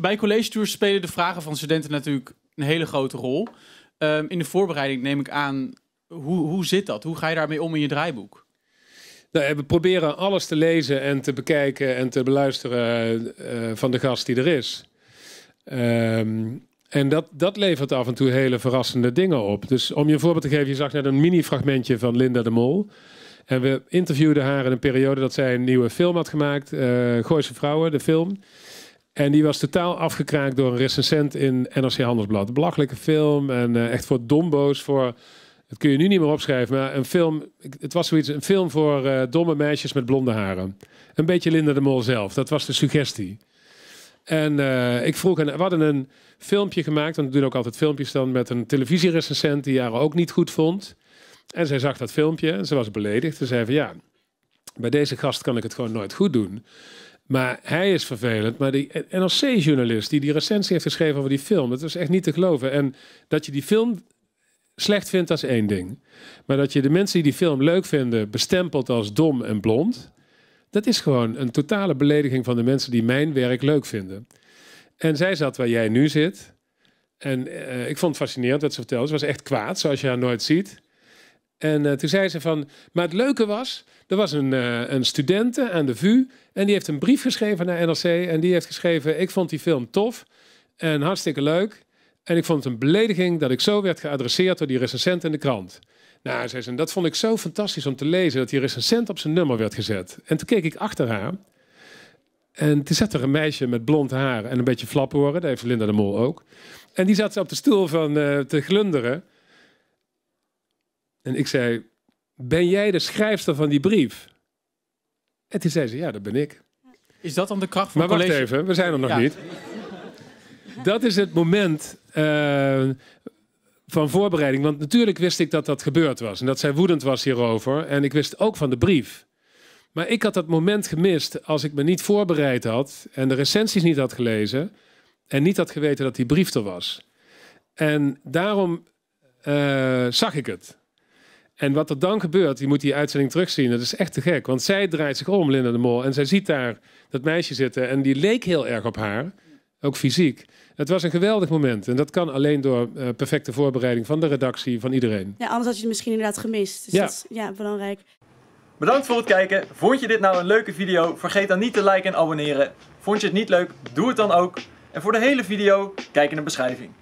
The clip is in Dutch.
Bij college tours spelen de vragen van studenten natuurlijk een hele grote rol. Ehm, in de voorbereiding neem ik aan, hoe, hoe zit dat? Hoe ga je daarmee om in je draaiboek? Nou, we proberen alles te lezen en te bekijken en te beluisteren eh, eh, van de gast die er is. Ehm, en dat, dat levert af en toe hele verrassende dingen op. Dus om je een voorbeeld te geven, je zag net een mini-fragmentje van Linda de Mol. En we interviewden haar in een periode dat zij een nieuwe film had gemaakt, uh, Vrouwen, de film. En die was totaal afgekraakt door een recensent in NRC Handelsblad. Belachelijke film en eh, echt voor domboos. voor... Dat kun je nu niet meer opschrijven, maar een film... Het was zoiets, een film voor eh, domme meisjes met blonde haren. Een beetje Linda de Mol zelf, dat was de suggestie. En eh, ik vroeg, en we hadden een filmpje gemaakt, want we doen ook altijd filmpjes dan met een televisierecensent die jaren ook niet goed vond. En zij zag dat filmpje en ze was beledigd. Ze zei van ja, bij deze gast kan ik het gewoon nooit goed doen. Maar hij is vervelend. Maar die NRC-journalist die die recensie heeft geschreven over die film, dat is echt niet te geloven. En dat je die film slecht vindt, dat is één ding. Maar dat je de mensen die die film leuk vinden bestempelt als dom en blond, dat is gewoon een totale belediging van de mensen die mijn werk leuk vinden. En zij zat waar jij nu zit. En eh, ik vond het fascinerend wat ze vertelde. Ze was echt kwaad, zoals je haar nooit ziet. En eh, toen zei ze van, maar het leuke was, er was een, uh, een studente eh, aan de VU en die heeft een brief geschreven naar NRC en die heeft geschreven, ik vond die film tof en hartstikke leuk. En ik vond het een belediging dat ik zo werd geadresseerd door die recensent in de krant. Nou, zei ze, dat vond ik zo fantastisch om te lezen, dat die recensent op zijn nummer werd gezet. En toen keek ik achter haar en toen zat er een meisje met blond haar en een beetje flaphoren, dat heeft Linda de Mol ook. En die zat op de stoel van te glunderen. En ik zei, ben jij de schrijfster van die brief? En toen zei ze, ja, dat ben ik. Is dat dan de kracht van maar college? Maar wacht even, we zijn er nog niet. Dat is het moment eh, van voorbereiding. Want natuurlijk wist ik dat dat gebeurd was. En dat zij woedend was hierover. En ik wist ook van de brief. Maar ik had dat moment gemist als ik me niet voorbereid had. En de recensies niet had gelezen. En niet had geweten dat die brief er was. En daarom eh, zag ik het. En wat er dan gebeurt, je moet die uitzending terugzien, dat is echt te gek. Want zij draait zich om, Linda de Mol, en zij ziet daar dat meisje zitten. En die leek heel erg op haar, ook fysiek. Het was een geweldig moment. En dat kan alleen door eh, perfecte voorbereiding van de redactie, van iedereen. Ja, anders had je het misschien inderdaad gemist. Dus ja. ja, belangrijk. Bedankt voor het kijken. Vond je dit nou een leuke video? Vergeet dan niet te liken en abonneren. Vond je het niet leuk? Doe het dan ook. En voor de hele video, kijk in de beschrijving.